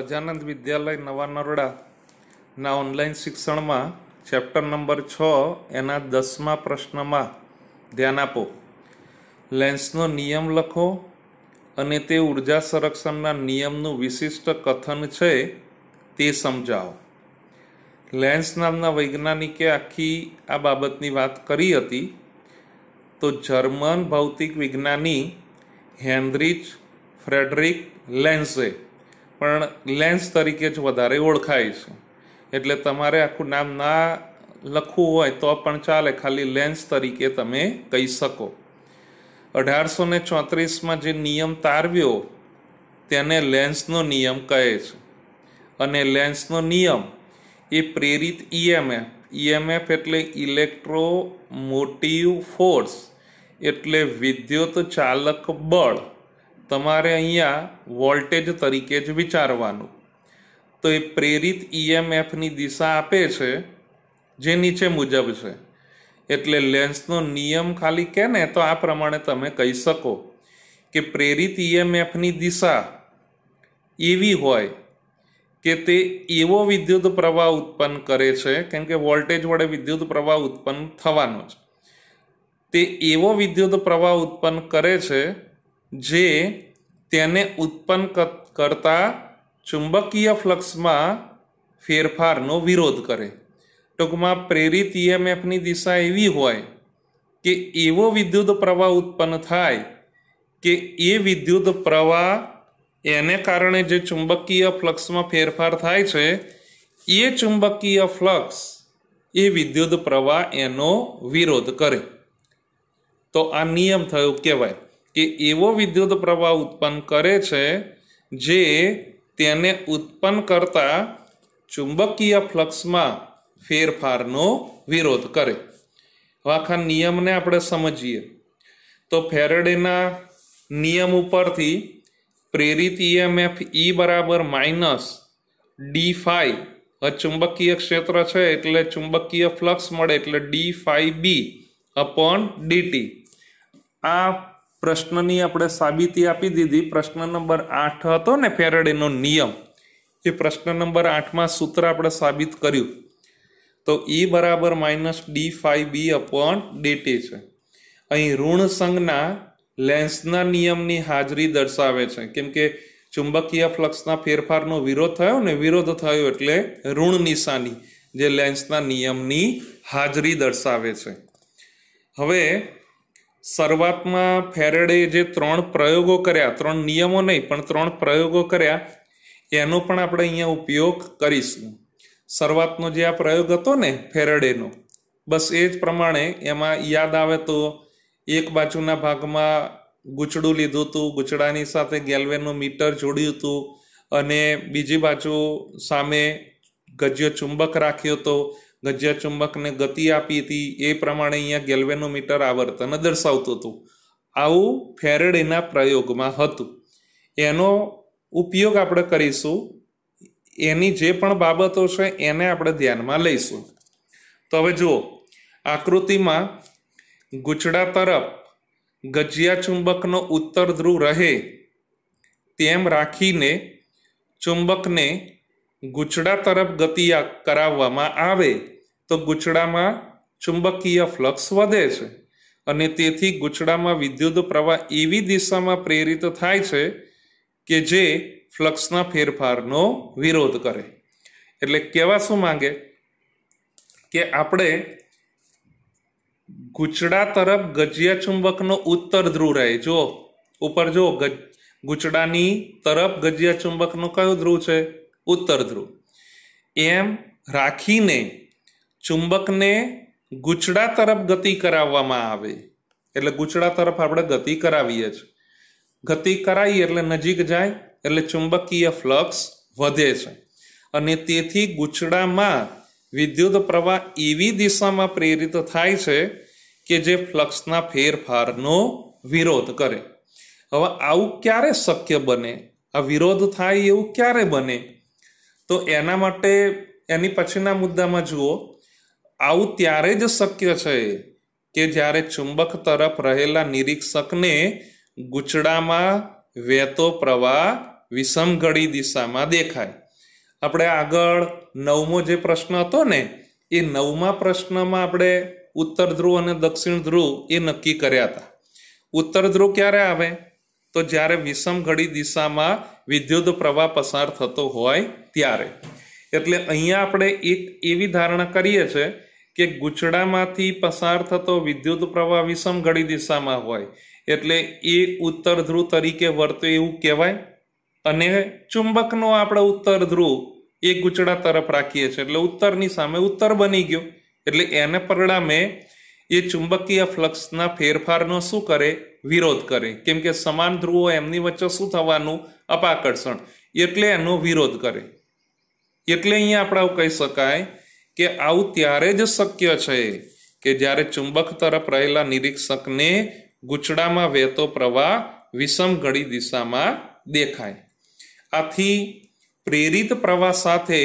સહજાનંદ વિદ્યાલય નવા નરોડાના ઓનલાઈન શિક્ષણમાં ચેપ્ટર નંબર છ એના દસમા પ્રશ્નમાં ધ્યાન આપો લેન્સનો નિયમ લખો અને તે ઉર્જા સંરક્ષણના નિયમનું વિશિષ્ટ કથન છે તે સમજાવો લેન્સ નામના વૈજ્ઞાનિકે આખી આ બાબતની વાત કરી હતી તો જર્મન ભૌતિક વિજ્ઞાની હેન્દ્રિચ ફ્રેડરિક લેન્સે પણ લેન્સ તરીકે જ વધારે ઓળખાય છે એટલે તમારે આખું નામ ના લખવું હોય તો પણ ચાલે ખાલી લેન્સ તરીકે તમે કહી શકો અઢારસો ને ચોત્રીસમાં જે નિયમ તારવ્યો તેને લેન્સનો નિયમ કહે છે અને લેન્સનો નિયમ એ પ્રેરિત ઈએમએફ ઈએમએફ એટલે ઇલેક્ટ્રો મોટિવ ફોર્સ એટલે વિદ્યુત ચાલક બળ તમારે અહીંયા વોલ્ટેજ તરીકે જ વિચારવાનું તો એ પ્રેરિત ઈએમએફની e દિશા આપે છે જે નીચે મુજબ છે એટલે લેન્સનો નિયમ ખાલી કે ને તો આ પ્રમાણે તમે કહી શકો કે પ્રેરિત ઈએમએફની e દિશા એવી હોય કે તે એવો વિદ્યુત પ્રવાહ ઉત્પન્ન કરે છે કેમ કે વોલ્ટેજ વડે વિદ્યુત પ્રવાહ ઉત્પન્ન થવાનો છે તે એવો વિદ્યુત પ્રવાહ ઉત્પન્ન કરે છે જે તેને ઉત્પન્ન કરતા ચુંબકીય ફ્લક્સમાં ફેરફારનો વિરોધ કરે ટૂંકમાં પ્રેરિત ઈએમએફની e દિશા એવી હોય કે એવો વિદ્યુત પ્રવાહ ઉત્પન્ન થાય કે એ વિદ્યુત પ્રવાહ એને કારણે જે ચુંબકીય ફ્લક્સમાં ફેરફાર થાય છે એ ચુંબકીય ફ્લક્સ એ વિદ્યુત પ્રવાહ એનો વિરોધ કરે તો આ નિયમ થયો કહેવાય કે એવો વિદ્યુત પ્રવાહ ઉત્પન્ન કરે છે જે તેને ઉત્પન્ન કરતા ચુંબકીય ફ્લક્સમાં ફેરફારનો વિરોધ કરે આખા નિયમને આપણે સમજીએ તો ફેરડેના નિયમ ઉપરથી પ્રેરિત ઈએમએફ ઈ e બરાબર માઇનસ ડી ફાઈ હવે ચુંબકીય ક્ષેત્ર છે એટલે ચુંબકીય ફ્લક્સ મળે એટલે D phi B upon DT આ પ્રશ્નની આપણે સાબિતી આપી દીધી પ્રશ્ન નંબર આઠ હતો ને ફેરડેનો નિયમ એ પ્રશ્ન નંબર આઠમાં સૂત્ર આપણે સાબિત કર્યું તો ઈ e બરાબર minus D phi B upon DT છે અહીં ઋણ સંજ્ઞા લેન્સના નિયમની હાજરી દર્શાવે છે કેમ કે ચુંબકીય ફ્લક્સના ફેરફારનો વિરોધ થયો ને વિરોધ થયો એટલે ઋણ નિશાની જે લેન્સના નિયમની હાજરી દર્શાવે છે હવે શરૂઆતમાં ફેરેડે જે ત્રણ પ્રયોગો કર્યા ત્રણ નિયમો નહીં પણ ત્રણ પ્રયોગો કર્યા એનો પણ આપણે અહીંયા ઉપયોગ કરીશું શરૂઆતનો જે આ પ્રયોગ હતો ને ફેરેડેનો બસ એ જ પ્રમાણે એમાં યાદ આવે તો એક બાજુના ભાગમાં ગૂંચડું લીધું હતું ગૂંચડાની સાથે ગેલવેનું મીટર જોડ્યું હતું અને બીજી બાજુ સામે ગજ્યો ચુંબક રાખ્યો હતો ગજ્યા ચુંબકને ગતિ આપી હતી એ પ્રમાણે અહીંયા ગેલ્વેનોમીટર આવર્તન દર્શાવતું હતું આવું ફેરેડેના પ્રયોગમાં હતું એનો ઉપયોગ આપણે કરીશું એની જે પણ બાબતો છે એને આપણે ધ્યાનમાં લઈશું તો હવે જુઓ આકૃતિમાં ગુચડા તરફ ગજિયા ચુંબકનો ઉત્તર ધ્રુવ રહે તેમ રાખીને ચુંબકને ગુચડા તરફ ગતિ કરાવવામાં આવે તો ગૂંચળામાં ચુંબકીય ફ્લક્સ વધે છે અને તેથી ગૂંચળામાં વિદ્યુત પ્રવાહ એવી દિશામાં પ્રેરિત થાય છે કે જે ફ્લક્સના ફેરફારનો વિરોધ કરે એટલે કહેવા શું માંગે કે આપણે ગૂંચળા તરફ ગજિયા ચુંબકનો ઉત્તર ધ્રુવ રહે જો ઉપર જો ગૂંચળાની તરફ ગજ્ય ચુંબકનો કયો ધ્રુવ છે ઉત્તર ધ્રુવ એમ રાખીને ચુંબકને ગૂંચળા તરફ ગતિ કરાવવામાં આવે એટલે ગૂંચળા તરફ આપણે ગતિ કરાવીએ છીએ ગતિ કરાવી એટલે નજીક જાય એટલે ચુંબકીય ફ્લક્સ વધે છે અને તેથી ગૂંચળામાં વિદ્યુત પ્રવાહ એવી દિશામાં પ્રેરિત થાય છે કે જે ફ્લક્સના ફેરફારનો વિરોધ કરે હવે આવું ક્યારે શક્ય બને આ વિરોધ થાય એવું ક્યારે બને તો એના માટે એની પછીના મુદ્દામાં જુઓ આવું ત્યારે જ શક્ય છે કે જ્યારે ચુંબક તરફ રહેલા નિરીક્ષકને ગૂંચડામાં વહેતો પ્રવાહ વિષમઘડી દિશામાં દેખાય આપણે આગળ નવમો જે પ્રશ્ન હતો ને એ નવમા પ્રશ્નમાં આપણે ઉત્તર ધ્રુવ અને દક્ષિણ ધ્રુવ એ નક્કી કર્યા હતા ઉત્તર ધ્રુવ ક્યારે આવે તો જ્યારે વિષમઘડી દિશામાં વિદ્યુત પ્રવાહ પસાર થતો હોય ત્યારે એટલે અહીંયા આપણે એક એવી ધારણા કરીએ છીએ કે ગૂંચડામાંથી પસાર થતો વિદ્યુત પ્રવાહ વિષમ ઘડી દિશામાં હોય એટલે એ ઉત્તર ધ્રુવ તરીકે વર્તે એવું કહેવાય અને ચુંબકનો આપણે ઉત્તર ધ્રુવ એ ગૂંચડા તરફ રાખીએ છીએ એટલે ઉત્તરની સામે ઉત્તર બની ગયો એટલે એને પરિણામે એ ચુંબકીય ફ્લક્સના ફેરફારનો શું કરે વિરોધ કરે કેમ કે સમાન ધ્રુવો એમની વચ્ચે શું થવાનું અપાકર્ષણ એટલે એનો વિરોધ કરે એટલે અહીંયા આપણે કહી શકાય કે આવું ત્યારે જ શક્ય છે કે જ્યારે ચુંબક તરફ રહેલા નિરીક્ષકને ગૂંચડામાં વહેતો પ્રવાહ વિષમ ઘડી દિશામાં દેખાય આથી પ્રેરિત પ્રવાહ સાથે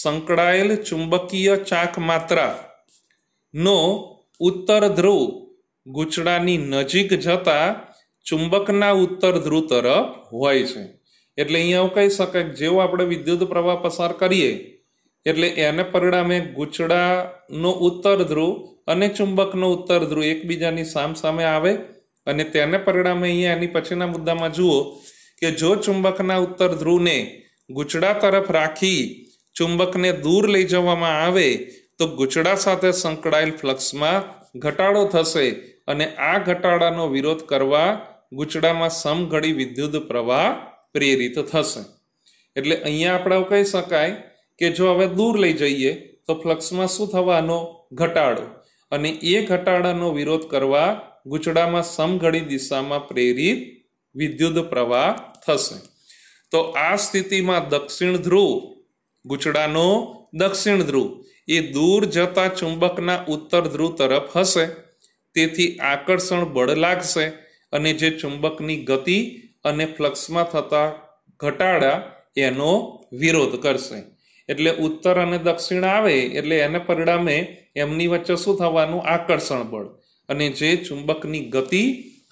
સંકળાયેલ ચુંબકીય ચાક માત્રા નો ઉત્તર ધ્રુવ ગૂંચડાની નજીક જતા ચુંબકના ઉત્તર ધ્રુવ તરફ હોય છે એટલે અહીંયા એવું કહી શકાય જેવો આપણે વિદ્યુત પ્રવાહ પસાર કરીએ એટલે એને પરિણામે ગૂંચડાનો ઉત્તર ધ્રુવ અને ચુંબકનો ઉત્તર ધ્રુવ એકબીજાની સામ સામે આવે અને તેને પરિણામે અહીંયા એની પછીના મુદ્દામાં જુઓ કે જો ચુંબકના ઉત્તર ધ્રુવને ગૂંચડા તરફ રાખી ચુંબકને દૂર લઈ જવામાં આવે તો ગૂંચડા સાથે સંકળાયેલ ફ્લક્સમાં ઘટાડો થશે અને આ ઘટાડાનો વિરોધ કરવા ગૂંચડામાં સમઘડી વિદ્યુત પ્રવાહ પ્રેરિત થશે એટલે અહીંયા આપણે કહી શકાય કે જો હવે દૂર લઈ જઈએ તો ફ્લક્સમાં શું થવાનો ઘટાડો અને એ ઘટાડાનો વિરોધ કરવા ગૂંચડામાં સમઘડી દિશામાં પ્રેરિત વિદ્યુત પ્રવાહ થશે તો આ સ્થિતિમાં દક્ષિણ ધ્રુવ ગૂંચડાનો દક્ષિણ ધ્રુવ એ દૂર જતા ચુંબકના ઉત્તર ધ્રુવ તરફ હશે તેથી આકર્ષણ બળ લાગશે અને જે ચુંબકની ગતિ અને ફ્લક્સમાં થતા ઘટાડા એનો વિરોધ કરશે એટલે ઉત્તર અને દક્ષિણ આવે એટલે એને પરિણામે એમની વચ્ચે શું થવાનું આકર્ષણ બળ અને જે ચુંબકની ગતિ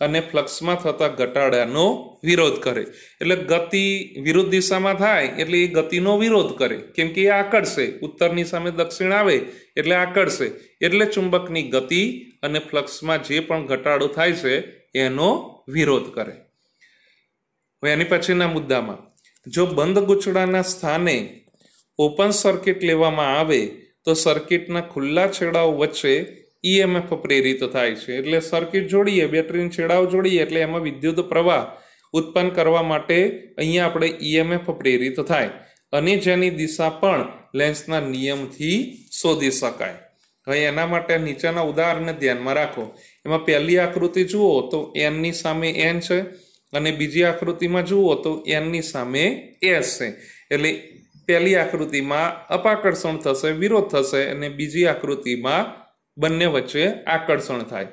અને ફ્લક્સમાં થતા ઘટાડાનો વિરોધ કરે એટલે ગતિ વિરુદ્ધ દિશામાં થાય એટલે એ ગતિનો વિરોધ કરે કેમ કે એ આકર્ષે ઉત્તરની સામે દક્ષિણ આવે એટલે આકર્ષે એટલે ચુંબકની ગતિ અને ફ્લક્સમાં જે પણ ઘટાડો થાય છે એનો વિરોધ કરે એની પછીના મુદ્દામાં જો બંધ ગુચડાના સ્થાને ઓપન સર્કિટ લેવામાં આવે તો સર્કિટના ખુલ્લા છેડાઓ વચ્ચે ઈએમએફ પ્રેરિત થાય છે એટલે સર્કિટ જોડીએ બેટરીને છેડાઓ જોડીએ એટલે એમાં વિદ્યુત પ્રવાહ ઉત્પન્ન કરવા માટે અહીંયા આપણે ઈએમએફ પ્રેરિત થાય અને જેની દિશા પણ લેન્સના નિયમથી શોધી શકાય હવે એના માટે નીચેના ઉદાહરણને ધ્યાનમાં રાખો એમાં પહેલી આકૃતિ જુઓ તો એનની સામે એન છે અને બીજી આકૃતિમાં જુઓ તો એનની સામે એસ છે એટલે પહેલી આકૃતિમાં અપાકર્ષણ થશે વિરોધ થશે અને બીજી આકૃતિમાં બંને વચ્ચે આકર્ષણ થાય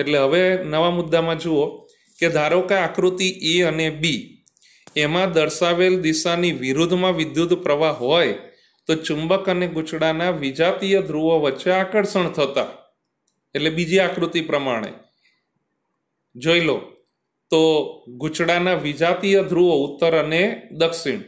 એટલે હવે નવા મુદ્દામાં જુઓ કે ધારો કે આકૃતિ એ અને બી એમાં દર્શાવેલ દિશાની વિરુદ્ધમાં વિદ્યુત પ્રવાહ હોય તો ચુંબક અને ગુચડાના વિજાતીય ધ્રુવો વચ્ચે આકર્ષણ થતા એટલે બીજી આકૃતિ પ્રમાણે જોઈ લો તો ગુચડાના વિજાતીય ધ્રુવો ઉત્તર અને દક્ષિણ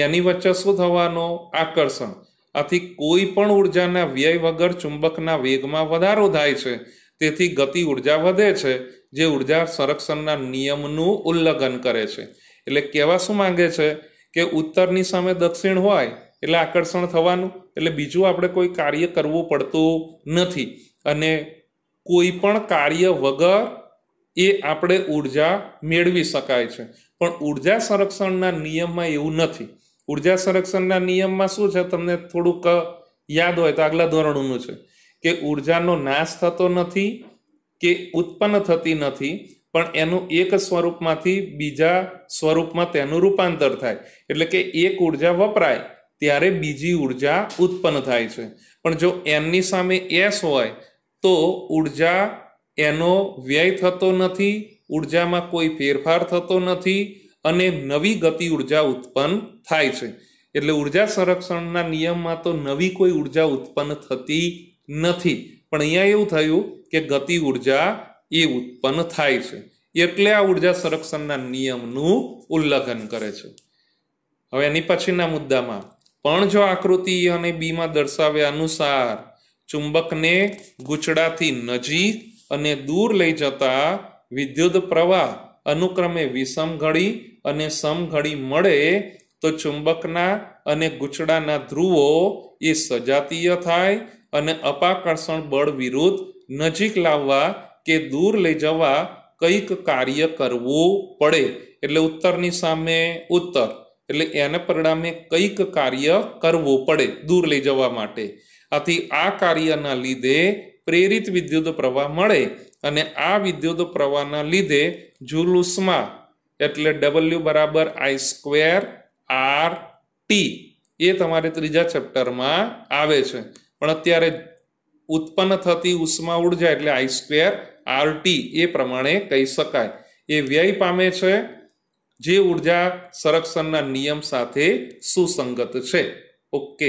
એની વચ્ચે શું થવાનો આકર્ષણ આથી કોઈ પણ ઉર્જાના વ્યય વગર ચુંબકના વેગમાં વધારો થાય છે તેથી ગતિ ઉર્જા વધે છે જે ઉર્જા સંરક્ષણના નિયમનું ઉલ્લંઘન કરે છે એટલે કહેવા શું માંગે છે કે ઉત્તરની સામે દક્ષિણ હોય એટલે આકર્ષણ થવાનું એટલે બીજું આપણે કોઈ કાર્ય કરવું પડતું નથી અને કોઈ પણ કાર્ય વગર એ આપણે ઉર્જા મેળવી શકાય છે પણ ઉર્જા સંરક્ષણના નિયમમાં એવું નથી ઉર્જા સંરક્ષણના નિયમમાં શું છે તમને થોડુંક યાદ હોય તો આગલા ધોરણનું છે કે ઉર્જાનો નાશ થતો નથી કે ઉત્પન્ન થતી નથી પણ એનું એક સ્વરૂપમાંથી બીજા સ્વરૂપમાં તેનું રૂપાંતર થાય એટલે કે એક ઉર્જા વપરાય ત્યારે બીજી ઉર્જા ઉત્પન્ન થાય છે પણ જો એમની સામે એસ હોય તો ઉર્જા એનો વ્યય થતો નથી ઉર્જામાં કોઈ ફેરફાર થતો નથી અને નવી ગતિ ઉર્જા ઉત્પન્ન થાય છે એટલે ઉર્જા સંરક્ષણના નિયમમાં તો નવી કોઈ ઉર્જા ઉત્પન્ન થતી નથી પણ અહીંયા એવું થયું કે ગતિ ઉર્જા એ ઉત્પન્ન થાય છે એટલે આ ઉર્જા સંરક્ષણના નિયમનું ઉલ્લંઘન કરે છે હવે એની પછીના મુદ્દામાં પણ જો આકૃતિ અને બીમાં દર્શાવ્યા અનુસાર ચુંબકને ગૂંચળાથી નજીક અને દૂર લઈ જતા વિદ્યુત પ્રવાહ અનુક્રમે વિષમ ઘડી અને સમઘડી મળે તો ચુંબકના અને ગૂંચડાના ધ્રુવો એ સજાતીય થાય અને અપાકર્ષણ બળ વિરુદ્ધ નજીક લાવવા કે દૂર લઈ જવા કંઈક કાર્ય કરવું પડે એટલે ઉત્તરની સામે ઉત્તર એટલે એને પરિણામે કંઈક કાર્ય કરવું પડે દૂર લઈ જવા માટે આથી આ કાર્યના લીધે પ્રેરિત વિદ્યુત પ્રવાહ મળે અને આ વિદ્યુત પ્રવાહના લીધે જુલુસમાં એટલે ડબલ્યુ બરાબર આઈ સ્ક્વેર આર ટી એ તમારે ત્રીજા ચેપ્ટરમાં આવે છે પણ અત્યારે ઉત્પન્ન થતી ઉષ્મા ઉર્જા એટલે આઈ સ્ક્વેર આર ટી એ પ્રમાણે કહી શકાય એ વ્યય પામે છે જે ઉર્જા સંરક્ષણના નિયમ સાથે સુસંગત છે ઓકે